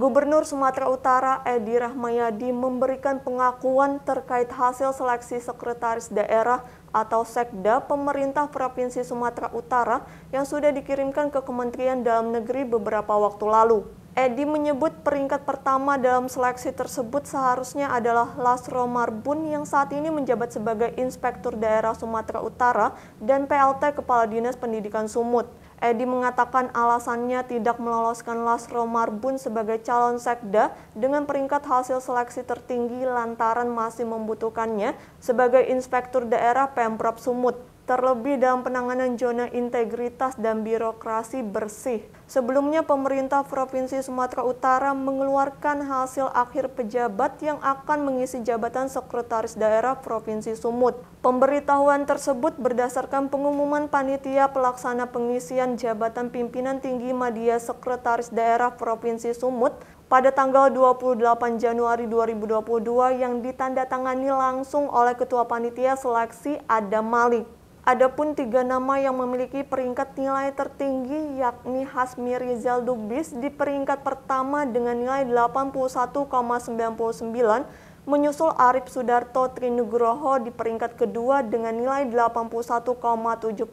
Gubernur Sumatera Utara Edi Rahmayadi memberikan pengakuan terkait hasil seleksi sekretaris daerah atau sekda pemerintah Provinsi Sumatera Utara yang sudah dikirimkan ke Kementerian Dalam Negeri beberapa waktu lalu. Edi menyebut peringkat pertama dalam seleksi tersebut seharusnya adalah Lasro Marbun yang saat ini menjabat sebagai Inspektur Daerah Sumatera Utara dan PLT Kepala Dinas Pendidikan Sumut. Edi mengatakan alasannya tidak meloloskan Lasro Marbun sebagai calon sekda dengan peringkat hasil seleksi tertinggi lantaran masih membutuhkannya sebagai inspektur daerah Pemprov Sumut terlebih dalam penanganan zona integritas dan birokrasi bersih. Sebelumnya, pemerintah Provinsi Sumatera Utara mengeluarkan hasil akhir pejabat yang akan mengisi jabatan Sekretaris Daerah Provinsi Sumut. Pemberitahuan tersebut berdasarkan pengumuman panitia pelaksana pengisian jabatan pimpinan tinggi media Sekretaris Daerah Provinsi Sumut pada tanggal 28 Januari 2022 yang ditandatangani langsung oleh Ketua Panitia Seleksi Adam Malik. Adapun tiga nama yang memiliki peringkat nilai tertinggi yakni Hasmi Rizal Dubis di peringkat pertama dengan nilai 81,99, menyusul Arif Sudarto Trinugroho di peringkat kedua dengan nilai 81,72,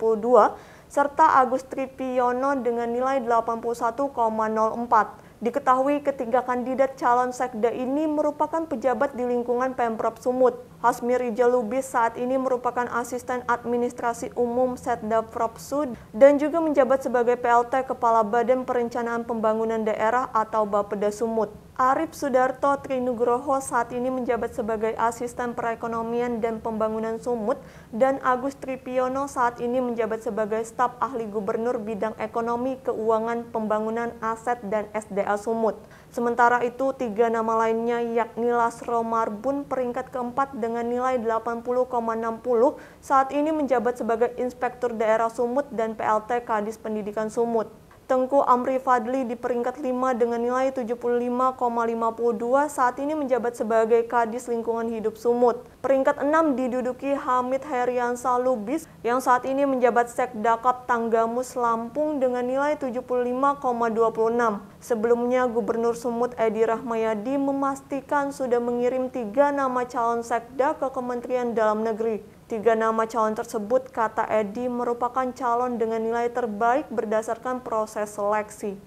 serta Agus Tripiono dengan nilai 81,04. Diketahui ketiga kandidat calon sekda ini merupakan pejabat di lingkungan Pemprov Sumut. Hasmi Rijalubis saat ini merupakan asisten administrasi umum Setda Propsud dan juga menjabat sebagai PLT Kepala Badan Perencanaan Pembangunan Daerah atau Bapeda Sumut. Arif Sudarto Trinugroho saat ini menjabat sebagai asisten perekonomian dan pembangunan Sumut dan Agus Tripiono saat ini menjabat sebagai staf ahli gubernur bidang ekonomi, keuangan, pembangunan aset dan SDM. Sumut. Sementara itu, tiga nama lainnya yakni Lasro Marbun peringkat keempat dengan nilai 80,60 saat ini menjabat sebagai Inspektur Daerah Sumut dan PLT Kadis Pendidikan Sumut. Tengku Amri Fadli di peringkat 5 dengan nilai 75,52 saat ini menjabat sebagai Kadis Lingkungan Hidup Sumut. Peringkat 6 diduduki Hamid Heriansa Lubis yang saat ini menjabat Sekdakap Tanggamus Lampung dengan nilai 75,26. Sebelumnya Gubernur Sumut Edi Rahmayadi memastikan sudah mengirim tiga nama calon sekda ke Kementerian Dalam Negeri. Tiga nama calon tersebut, kata Edi, merupakan calon dengan nilai terbaik berdasarkan proses seleksi.